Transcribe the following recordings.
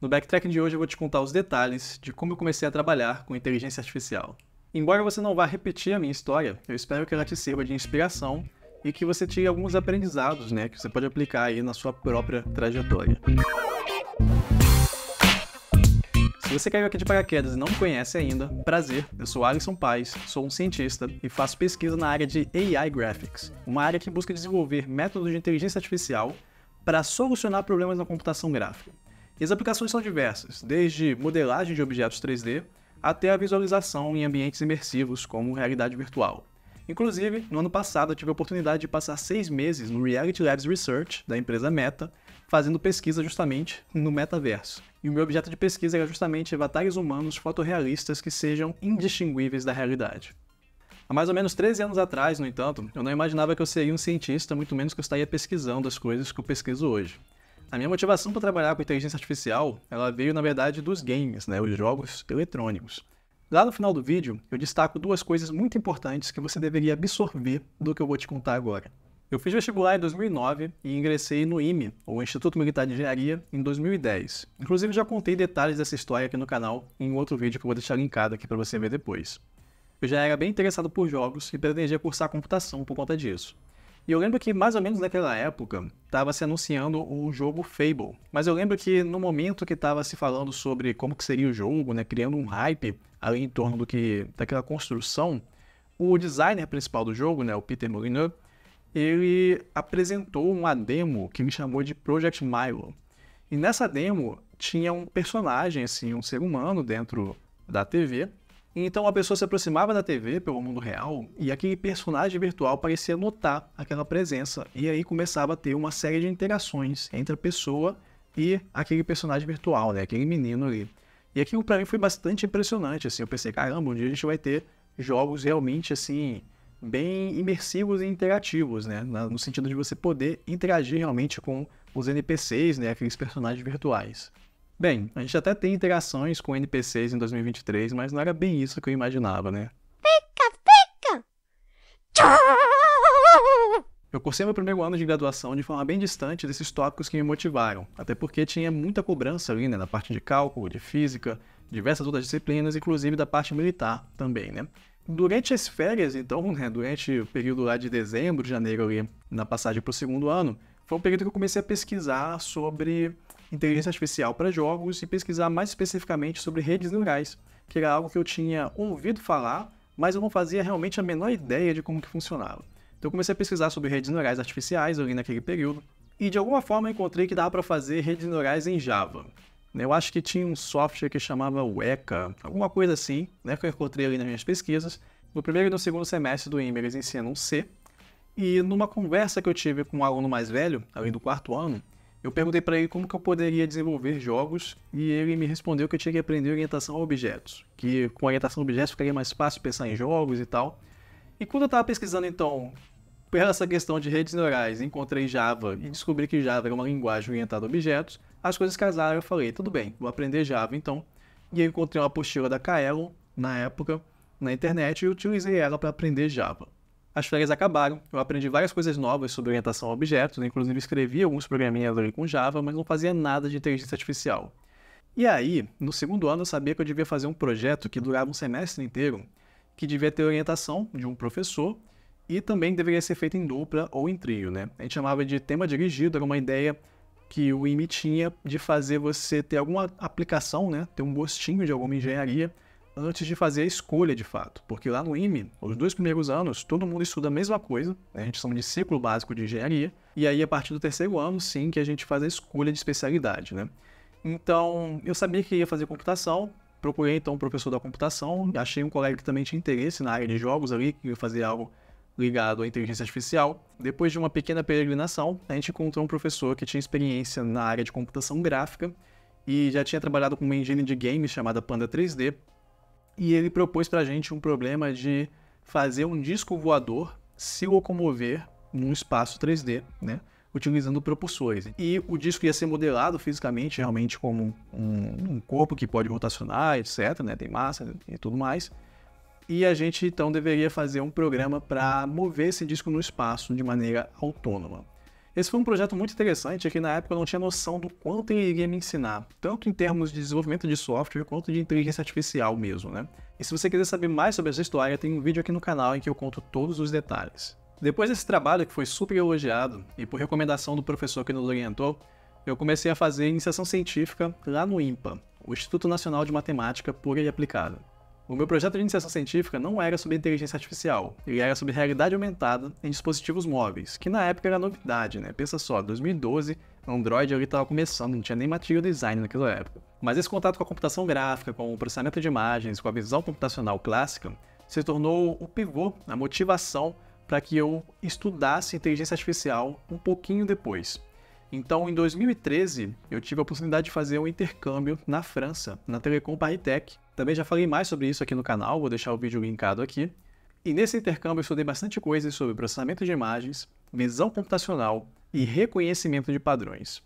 No backtracking de hoje eu vou te contar os detalhes de como eu comecei a trabalhar com inteligência artificial. Embora você não vá repetir a minha história, eu espero que ela te sirva de inspiração e que você tire alguns aprendizados, né, que você pode aplicar aí na sua própria trajetória. Se você caiu aqui de paraquedas e não me conhece ainda, prazer, eu sou Alisson Paes, sou um cientista e faço pesquisa na área de AI Graphics, uma área que busca desenvolver métodos de inteligência artificial para solucionar problemas na computação gráfica. E as aplicações são diversas, desde modelagem de objetos 3D até a visualização em ambientes imersivos como realidade virtual. Inclusive, no ano passado eu tive a oportunidade de passar seis meses no Reality Labs Research da empresa Meta, fazendo pesquisa justamente no metaverso. E o meu objeto de pesquisa era justamente avatares humanos fotorrealistas que sejam indistinguíveis da realidade. Há mais ou menos 13 anos atrás, no entanto, eu não imaginava que eu seria um cientista, muito menos que eu estaria pesquisando as coisas que eu pesquiso hoje. A minha motivação para trabalhar com inteligência artificial, ela veio na verdade dos games, né, os jogos eletrônicos. Lá no final do vídeo, eu destaco duas coisas muito importantes que você deveria absorver do que eu vou te contar agora. Eu fiz vestibular em 2009 e ingressei no IME, ou Instituto Militar de Engenharia, em 2010. Inclusive já contei detalhes dessa história aqui no canal em outro vídeo que eu vou deixar linkado aqui para você ver depois. Eu já era bem interessado por jogos e pretendia cursar computação por conta disso. E eu lembro que mais ou menos naquela época estava se anunciando o jogo Fable. Mas eu lembro que no momento que estava se falando sobre como que seria o jogo, né, criando um hype ali em torno do que daquela construção, o designer principal do jogo, né, o Peter Molyneux, ele apresentou uma demo que ele chamou de Project Milo. E nessa demo tinha um personagem assim, um ser humano dentro da TV então a pessoa se aproximava da TV pelo mundo real e aquele personagem virtual parecia notar aquela presença. E aí começava a ter uma série de interações entre a pessoa e aquele personagem virtual, né? Aquele menino ali. E aquilo para mim foi bastante impressionante, assim. Eu pensei, caramba, um dia a gente vai ter jogos realmente, assim, bem imersivos e interativos, né? No sentido de você poder interagir realmente com os NPCs, né? Aqueles personagens virtuais. Bem, a gente até tem interações com NPCs em 2023, mas não era bem isso que eu imaginava, né? Pica, pica! Tchau! Eu cursei meu primeiro ano de graduação de forma bem distante desses tópicos que me motivaram, até porque tinha muita cobrança ali, né, na parte de cálculo, de física, diversas outras disciplinas, inclusive da parte militar também, né? Durante as férias, então, né, durante o período lá de dezembro, janeiro ali, na passagem para o segundo ano, foi um período que eu comecei a pesquisar sobre inteligência artificial para jogos e pesquisar mais especificamente sobre redes neurais, que era algo que eu tinha ouvido falar, mas eu não fazia realmente a menor ideia de como que funcionava. Então eu comecei a pesquisar sobre redes neurais artificiais ali naquele período, e de alguma forma encontrei que dava para fazer redes neurais em Java. Né? Eu acho que tinha um software que chamava Weka, alguma coisa assim, né, que eu encontrei ali nas minhas pesquisas. No primeiro e no segundo semestre do IME, eles ensinam C. E numa conversa que eu tive com um aluno mais velho, ali do quarto ano, eu perguntei para ele como que eu poderia desenvolver jogos e ele me respondeu que eu tinha que aprender orientação a objetos, que com orientação a objetos ficaria mais fácil pensar em jogos e tal. E quando eu estava pesquisando então pela essa questão de redes neurais, encontrei Java e descobri que Java era uma linguagem orientada a objetos, as coisas casaram, eu falei, tudo bem, vou aprender Java então. E eu encontrei uma apostila da Kaelon na época na internet e utilizei ela para aprender Java as férias acabaram. Eu aprendi várias coisas novas sobre orientação a objetos, inclusive escrevi alguns programinhas ali com Java, mas não fazia nada de inteligência artificial. E aí, no segundo ano, eu sabia que eu devia fazer um projeto que durava um semestre inteiro, que devia ter orientação de um professor e também deveria ser feito em dupla ou em trio, né? A gente chamava de tema dirigido, era uma ideia que o IME tinha de fazer você ter alguma aplicação, né? Ter um gostinho de alguma engenharia antes de fazer a escolha de fato. Porque lá no IME, os dois primeiros anos, todo mundo estuda a mesma coisa, né? a gente chama de ciclo básico de engenharia, e aí a partir do terceiro ano, sim, que a gente faz a escolha de especialidade, né? Então, eu sabia que ia fazer computação, procurei então um professor da computação, achei um colega que também tinha interesse na área de jogos ali, que ia fazer algo ligado à inteligência artificial. Depois de uma pequena peregrinação, a gente encontrou um professor que tinha experiência na área de computação gráfica e já tinha trabalhado com uma engine de games chamada Panda 3D, e ele propôs para a gente um problema de fazer um disco voador se locomover num espaço 3D, né? Utilizando propulsores. E o disco ia ser modelado fisicamente, realmente, como um, um corpo que pode rotacionar, etc. Né? Tem massa e tudo mais. E a gente então deveria fazer um programa para mover esse disco no espaço de maneira autônoma. Esse foi um projeto muito interessante é que na época eu não tinha noção do quanto ele iria me ensinar, tanto em termos de desenvolvimento de software quanto de inteligência artificial mesmo, né? E se você quiser saber mais sobre essa história, tem um vídeo aqui no canal em que eu conto todos os detalhes. Depois desse trabalho que foi super elogiado e por recomendação do professor que nos orientou, eu comecei a fazer iniciação científica lá no INPA, o Instituto Nacional de Matemática Pura e Aplicada. O meu projeto de iniciação científica não era sobre inteligência artificial, ele era sobre realidade aumentada em dispositivos móveis, que na época era novidade, né? Pensa só, 2012, Android ali estava começando, não tinha nem material design naquela época. Mas esse contato com a computação gráfica, com o processamento de imagens, com a visão computacional clássica, se tornou o pivô, a motivação para que eu estudasse inteligência artificial um pouquinho depois. Então, em 2013, eu tive a oportunidade de fazer um intercâmbio na França, na Telecom Paris Tech. Também já falei mais sobre isso aqui no canal, vou deixar o vídeo linkado aqui. E nesse intercâmbio eu estudei bastante coisas sobre processamento de imagens, visão computacional e reconhecimento de padrões.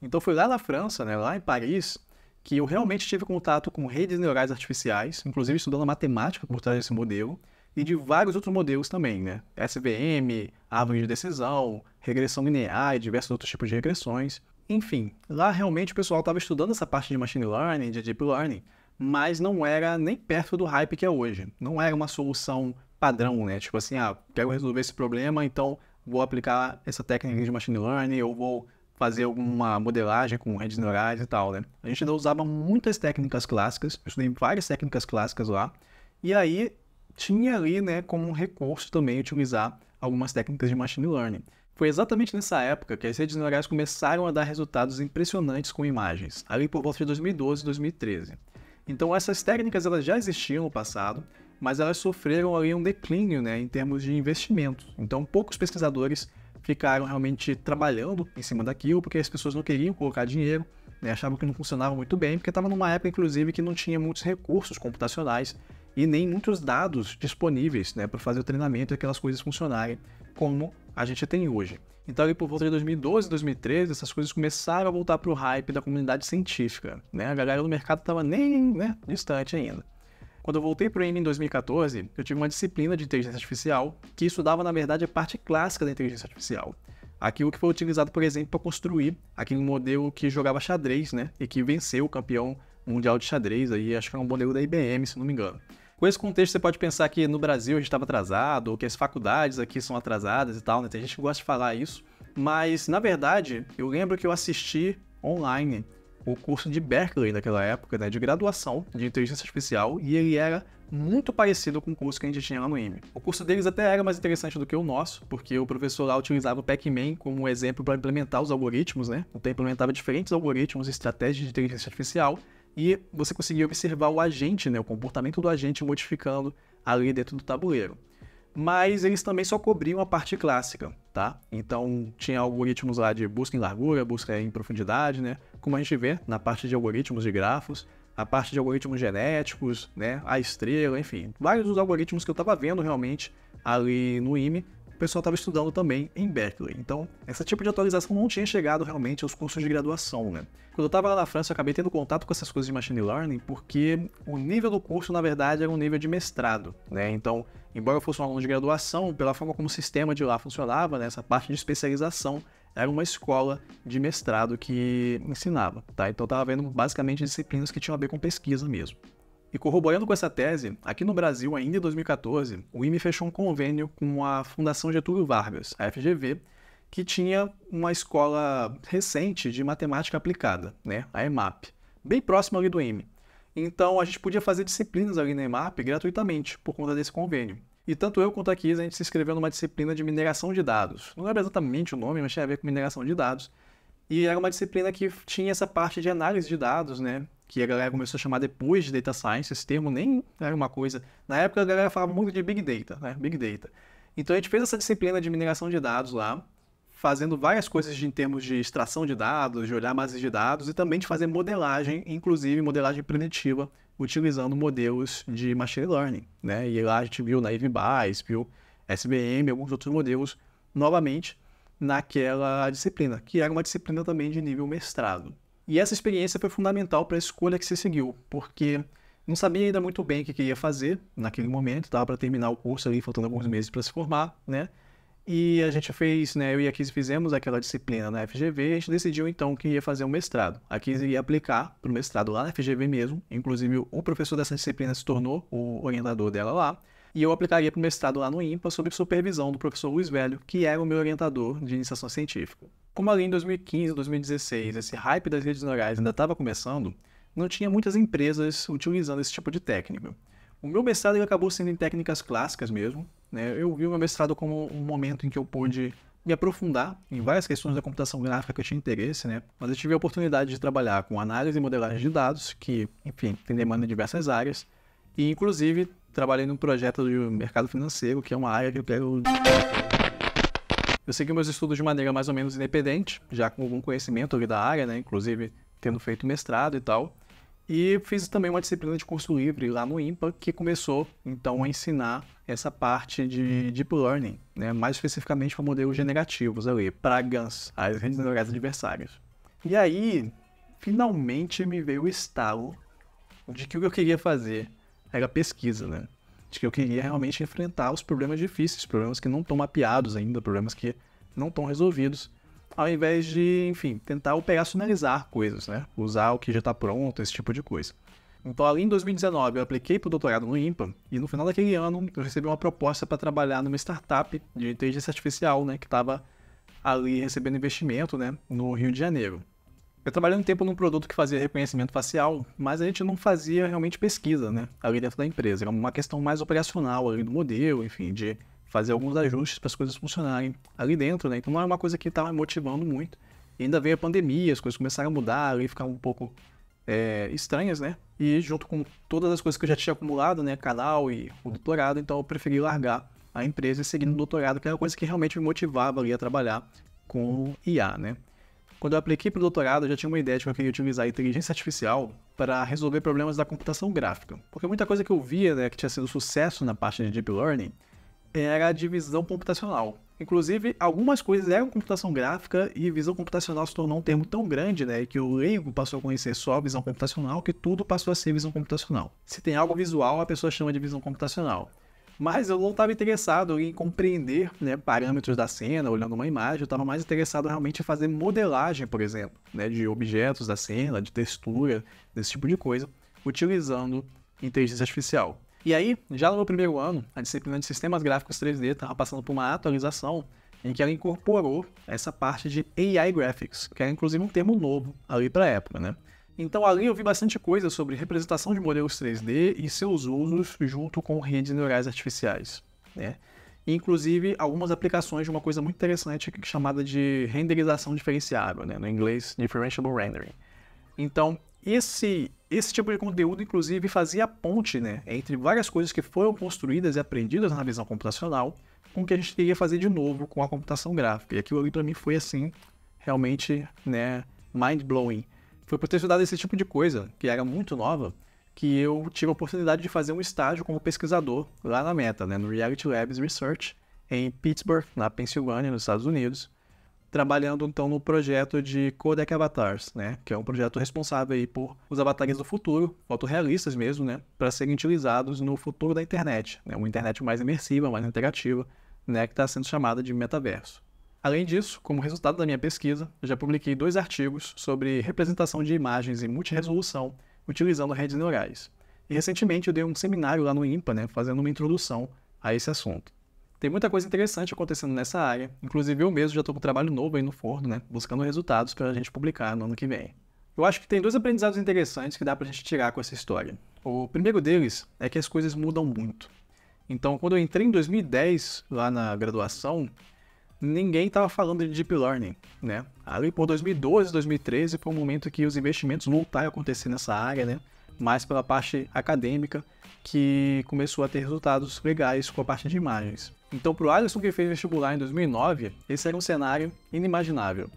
Então foi lá na França, né, lá em Paris, que eu realmente tive contato com redes neurais artificiais, inclusive estudando a matemática por trás desse modelo, e de vários outros modelos também, né? SVM, árvore de decisão, regressão linear e diversos outros tipos de regressões. Enfim, lá realmente o pessoal estava estudando essa parte de machine learning, de deep learning, mas não era nem perto do hype que é hoje. Não era uma solução padrão, né? Tipo assim, ah, quero resolver esse problema, então vou aplicar essa técnica de machine learning, ou vou fazer alguma modelagem com redes neurais e tal, né? A gente ainda usava muitas técnicas clássicas, eu estudei várias técnicas clássicas lá, e aí tinha ali, né, como um recurso também utilizar algumas técnicas de machine learning. Foi exatamente nessa época que as redes neurais começaram a dar resultados impressionantes com imagens, ali por volta de 2012 e 2013. Então essas técnicas elas já existiam no passado, mas elas sofreram ali um declínio né, em termos de investimento. Então poucos pesquisadores ficaram realmente trabalhando em cima daquilo, porque as pessoas não queriam colocar dinheiro, né, achavam que não funcionava muito bem, porque estava numa época, inclusive, que não tinha muitos recursos computacionais e nem muitos dados disponíveis né, para fazer o treinamento e aquelas coisas funcionarem como a gente tem hoje. Então, ali por volta de 2012, 2013, essas coisas começaram a voltar para o hype da comunidade científica. Né? A galera do mercado estava nem né, distante ainda. Quando eu voltei para o em 2014, eu tive uma disciplina de inteligência artificial que estudava, na verdade, a parte clássica da inteligência artificial. Aquilo que foi utilizado, por exemplo, para construir aquele modelo que jogava xadrez, né? E que venceu o campeão mundial de xadrez aí, acho que era é um modelo da IBM, se não me engano. Com esse contexto, você pode pensar que no Brasil a gente estava atrasado, ou que as faculdades aqui são atrasadas e tal, né? Tem gente que gosta de falar isso. Mas, na verdade, eu lembro que eu assisti online o curso de Berkeley naquela época, né, de graduação de inteligência artificial, e ele era muito parecido com o curso que a gente tinha lá no IME. O curso deles até era mais interessante do que o nosso, porque o professor lá utilizava o Pac-Man como exemplo para implementar os algoritmos, né? Então implementava diferentes algoritmos e estratégias de inteligência artificial, e você conseguia observar o agente, né, o comportamento do agente modificando ali dentro do tabuleiro. Mas eles também só cobriam a parte clássica, tá? Então tinha algoritmos lá de busca em largura, busca em profundidade, né? Como a gente vê na parte de algoritmos de grafos, a parte de algoritmos genéticos, né? A estrela, enfim, vários dos algoritmos que eu estava vendo realmente ali no IME pessoal estava estudando também em Berkeley. Então, esse tipo de atualização não tinha chegado realmente aos cursos de graduação, né? Quando eu estava lá na França, eu acabei tendo contato com essas coisas de machine learning porque o nível do curso, na verdade, era um nível de mestrado, né? Então, embora eu fosse um aluno de graduação, pela forma como o sistema de lá funcionava, né, essa parte de especialização era uma escola de mestrado que ensinava, tá? Então eu estava vendo basicamente disciplinas que tinham a ver com pesquisa mesmo. E corroborando com essa tese, aqui no Brasil, ainda em 2014, o IME fechou um convênio com a Fundação Getúlio Vargas, a FGV, que tinha uma escola recente de matemática aplicada, né, a EMAP, bem próxima ali do IME. Então a gente podia fazer disciplinas ali na EMAP gratuitamente por conta desse convênio. E tanto eu quanto a Kisa, a gente se inscreveu numa disciplina de mineração de dados. Não era exatamente o nome, mas tinha a ver com mineração de dados. E era uma disciplina que tinha essa parte de análise de dados, né? que a galera começou a chamar depois de Data Science, esse termo nem era uma coisa. Na época a galera falava muito de Big Data, né? Big Data. Então a gente fez essa disciplina de mineração de dados lá, fazendo várias coisas em termos de extração de dados, de olhar bases de dados e também de fazer modelagem, inclusive modelagem preditiva, utilizando modelos de machine learning, né? E lá a gente viu Naive Bayes, viu SBM, alguns outros modelos, novamente naquela disciplina, que era uma disciplina também de nível mestrado. E essa experiência foi fundamental para a escolha que se seguiu, porque não sabia ainda muito bem o que queria fazer naquele momento, estava para terminar o curso ali, faltando alguns meses para se formar, né? E a gente fez, né, eu e a Kise fizemos aquela disciplina na FGV, a gente decidiu então que ia fazer um mestrado. A Kise ia aplicar para o mestrado lá na FGV mesmo, inclusive o professor dessa disciplina se tornou o orientador dela lá, e eu aplicaria para o mestrado lá no IMPA sob supervisão do professor Luiz Velho, que era o meu orientador de iniciação científica. Como ali em 2015, 2016, esse hype das redes neurais ainda estava começando, não tinha muitas empresas utilizando esse tipo de técnica. O meu mestrado acabou sendo em técnicas clássicas mesmo. Né? Eu vi o meu mestrado como um momento em que eu pude me aprofundar em várias questões da computação gráfica que eu tinha interesse, né? Mas eu tive a oportunidade de trabalhar com análise e modelagem de dados, que, enfim, tem demanda em diversas áreas. E, inclusive, trabalhei num projeto de mercado financeiro, que é uma área que eu quero eu segui meus estudos de maneira mais ou menos independente, já com algum conhecimento ali da área, né? Inclusive tendo feito mestrado e tal. E fiz também uma disciplina de curso livre lá no IMPA, que começou então a ensinar essa parte de deep learning, né? mais especificamente para modelos generativos ali, para GANs, as redes neurais adversárias. E aí, finalmente me veio o estalo de que o que eu queria fazer era pesquisa, né? de que eu queria realmente enfrentar os problemas difíceis, problemas que não estão mapeados ainda, problemas que não estão resolvidos, ao invés de, enfim, tentar operacionalizar coisas, né? Usar o que já está pronto, esse tipo de coisa. Então, ali em 2019, eu apliquei para o doutorado no IMPA e no final daquele ano eu recebi uma proposta para trabalhar numa startup de inteligência artificial, né, que estava ali recebendo investimento, né, no Rio de Janeiro. Eu trabalhei um tempo num produto que fazia reconhecimento facial, mas a gente não fazia realmente pesquisa, né? Ali dentro da empresa. Era é uma questão mais operacional ali do modelo, enfim, de fazer alguns ajustes para as coisas funcionarem ali dentro, né? Então não é uma coisa que tá estava motivando muito. E ainda veio a pandemia, as coisas começaram a mudar e ficaram um pouco é, estranhas, né? E junto com todas as coisas que eu já tinha acumulado, né? Canal e o doutorado, então eu preferi largar a empresa e seguir no doutorado, que era uma coisa que realmente me motivava ali a trabalhar com IA, né? Quando eu apliquei para o doutorado, eu já tinha uma ideia de é que eu queria utilizar a inteligência artificial para resolver problemas da computação gráfica. Porque muita coisa que eu via né, que tinha sido sucesso na parte de Deep Learning era a divisão computacional. Inclusive, algumas coisas eram computação gráfica e visão computacional se tornou um termo tão grande, né, que o leigo passou a conhecer só a visão computacional, que tudo passou a ser visão computacional. Se tem algo visual, a pessoa chama de visão computacional. Mas eu não estava interessado em compreender né, parâmetros da cena, olhando uma imagem, eu estava mais interessado realmente em fazer modelagem, por exemplo, né, de objetos da cena, de textura, desse tipo de coisa, utilizando inteligência artificial. E aí, já no meu primeiro ano, a disciplina de sistemas gráficos 3D estava passando por uma atualização em que ela incorporou essa parte de AI Graphics, que era inclusive um termo novo ali para a época, né? Então ali eu vi bastante coisa sobre representação de modelos 3D e seus usos junto com redes neurais artificiais, né? Inclusive algumas aplicações de uma coisa muito interessante chamada de renderização diferenciável, né? No inglês, differentiable rendering. Então esse esse tipo de conteúdo, inclusive, fazia a ponte né, entre várias coisas que foram construídas e aprendidas na visão computacional com o que a gente queria fazer de novo com a computação gráfica. E aquilo ali, para mim, foi assim, realmente, né, mind-blowing. Foi por ter estudado esse tipo de coisa, que era muito nova, que eu tive a oportunidade de fazer um estágio como pesquisador lá na Meta, né, no Reality Labs Research, em Pittsburgh, na Pensilvânia, nos Estados Unidos, trabalhando então no projeto de Codec Avatars, né, que é um projeto responsável aí por os avatares do futuro, fotorrealistas mesmo, né, para serem utilizados no futuro da internet, né, uma internet mais imersiva, mais interativa, né, que está sendo chamada de metaverso. Além disso, como resultado da minha pesquisa, já publiquei dois artigos sobre representação de imagens em multiresolução utilizando redes neurais. E recentemente eu dei um seminário lá no IMPA, né, fazendo uma introdução a esse assunto. Tem muita coisa interessante acontecendo nessa área, inclusive eu mesmo já estou com um trabalho novo aí no forno, né, buscando resultados para a gente publicar no ano que vem. Eu acho que tem dois aprendizados interessantes que dá para a gente tirar com essa história. O primeiro deles é que as coisas mudam muito. Então, quando eu entrei em 2010 lá na graduação, ninguém estava falando de deep learning, né? Ali por 2012, 2013 foi um momento que os investimentos voltaram a acontecer nessa área, né? Mais pela parte acadêmica, que começou a ter resultados legais com a parte de imagens. Então, para o Alisson que fez vestibular em 2009, esse era um cenário inimaginável.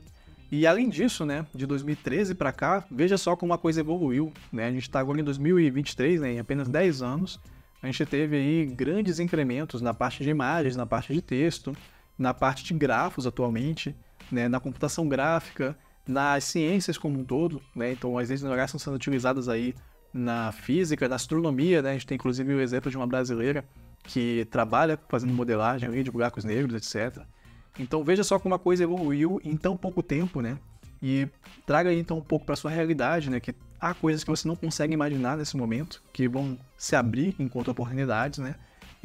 E além disso, né, de 2013 para cá, veja só como a coisa evoluiu, né? A gente está agora em 2023, né, em apenas 10 anos, a gente teve aí grandes incrementos na parte de imagens, na parte de texto, na parte de grafos atualmente, né, na computação gráfica, nas ciências como um todo, né? Então as redes neurais estão sendo utilizadas aí na física, na astronomia, né? A gente tem inclusive o exemplo de uma brasileira que trabalha fazendo modelagem de buracos negros, etc. Então veja só como a coisa evoluiu em tão pouco tempo, né? E traga aí, então um pouco para sua realidade, né? Que há coisas que você não consegue imaginar nesse momento que vão se abrir enquanto oportunidades, né?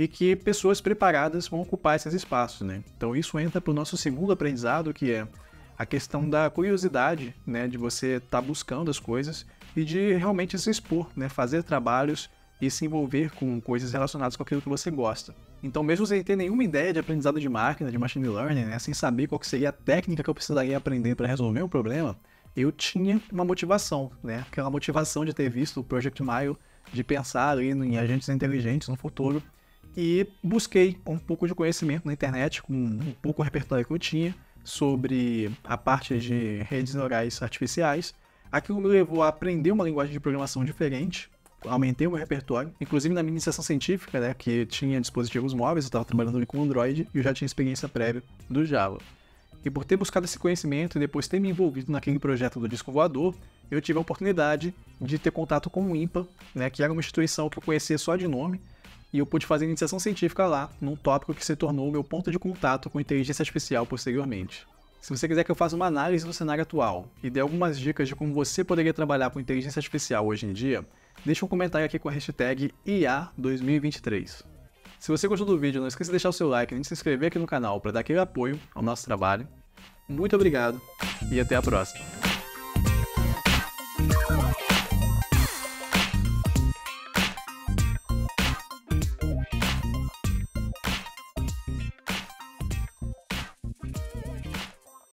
e que pessoas preparadas vão ocupar esses espaços, né? Então isso entra para o nosso segundo aprendizado, que é a questão da curiosidade, né? De você estar tá buscando as coisas e de realmente se expor, né? Fazer trabalhos e se envolver com coisas relacionadas com aquilo que você gosta. Então, mesmo sem ter nenhuma ideia de aprendizado de máquina, de machine learning, né, sem saber qual seria a técnica que eu precisaria aprender para resolver um problema, eu tinha uma motivação, né? Aquela motivação de ter visto o Project Mile, de pensar ali em agentes inteligentes no futuro e busquei um pouco de conhecimento na internet, com um pouco repertório que eu tinha, sobre a parte de redes neurais artificiais. Aquilo me levou a aprender uma linguagem de programação diferente, aumentei o meu repertório, inclusive na minha iniciação científica, né, que tinha dispositivos móveis, eu estava trabalhando com Android e eu já tinha experiência prévia do Java. E por ter buscado esse conhecimento e depois ter me envolvido naquele projeto do disco voador, eu tive a oportunidade de ter contato com o IMPA, né, que era uma instituição que eu conhecia só de nome, e eu pude fazer iniciação científica lá, num tópico que se tornou o meu ponto de contato com inteligência artificial posteriormente. Se você quiser que eu faça uma análise do cenário atual e dê algumas dicas de como você poderia trabalhar com inteligência artificial hoje em dia, deixe um comentário aqui com a hashtag IA2023. Se você gostou do vídeo, não esqueça de deixar o seu like e de se inscrever aqui no canal para dar aquele apoio ao nosso trabalho. Muito obrigado e até a próxima!